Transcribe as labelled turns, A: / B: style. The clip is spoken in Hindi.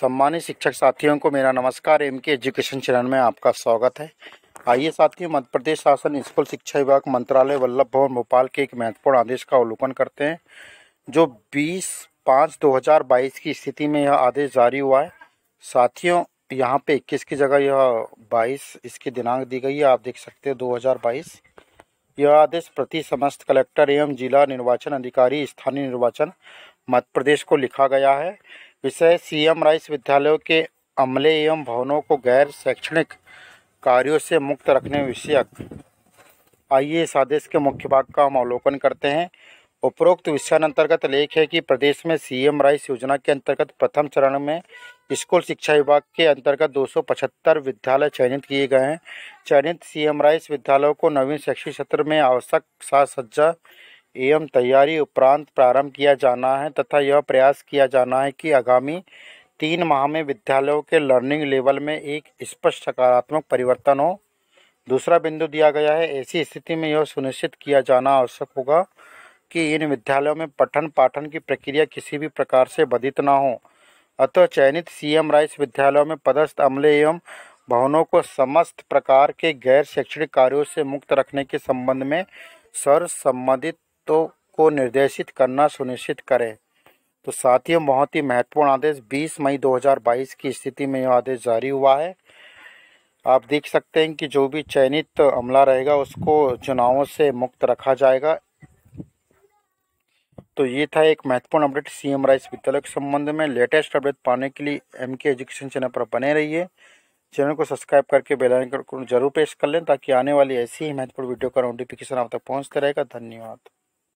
A: सम्मानित शिक्षक साथियों को मेरा नमस्कार एम के एजुकेशन चैनल में आपका स्वागत है आइए साथियों मध्य प्रदेश शासन स्कूल शिक्षा विभाग मंत्रालय वल्लभ भवन भोपाल के एक महत्वपूर्ण आदेश का अवलोकन करते हैं जो 20 पाँच 2022 की स्थिति में यह आदेश जारी हुआ है साथियों यहाँ पे 21 की जगह यह 22 इसकी दिनांक दी गई है आप देख सकते हैं दो यह आदेश प्रति समस्त कलेक्टर एवं जिला निर्वाचन अधिकारी स्थानीय निर्वाचन मध्य प्रदेश को लिखा गया है विषय सीएम राइस विद्यालयों के अमले एवं भवनों को गैर शैक्षणिक कार्यों से मुक्त रखने विषयक आइए इस आदेश के मुख्य भाग का हम अवलोकन करते हैं उपरोक्त विषय अंतर्गत लेख है कि प्रदेश में सीएम राइस योजना के अंतर्गत प्रथम चरण में स्कूल शिक्षा विभाग के अंतर्गत 275 विद्यालय चयनित किए गए हैं चयनित सीएम राइस विद्यालयों को नवीन शैक्षिक सत्र में आवश्यक साज सज्जा एवं तैयारी उपरांत प्रारंभ किया जाना है तथा यह प्रयास किया जाना है कि आगामी तीन माह में विद्यालयों के लर्निंग लेवल में एक स्पष्ट सकारात्मक परिवर्तन हो दूसरा बिंदु दिया गया है ऐसी स्थिति में यह सुनिश्चित किया जाना आवश्यक होगा कि इन विद्यालयों में पठन पाठन की प्रक्रिया किसी भी प्रकार से बाधित ना हो अतः चयनित एम राइस विद्यालयों में पदस्थ अमले एवं भवनों को समस्त प्रकार के गैर शैक्षणिक कार्यों से मुक्त रखने के संबंध में सर्वसम्मतित तत्वों को निर्देशित करना सुनिश्चित करें तो साथियों बहुत ही महत्वपूर्ण आदेश 20 मई 2022 की स्थिति में यह आदेश जारी हुआ है आप देख सकते हैं कि जो भी चयनित अमला रहेगा उसको चुनावों से मुक्त रखा जाएगा तो ये था एक महत्वपूर्ण अपडेट सीएम राइस विद्यालय के संबंध में लेटेस्ट अपडेट पाने के लिए एम के एजुकेशन चैनल पर बने रहिए चैनल को सब्सक्राइब करके बेल आइकन को जरूर प्रेस कर लें ताकि आने वाली ऐसी ही महत्वपूर्ण वीडियो का नोटिफिकेशन आप तक पहुंचते रहेगा धन्यवाद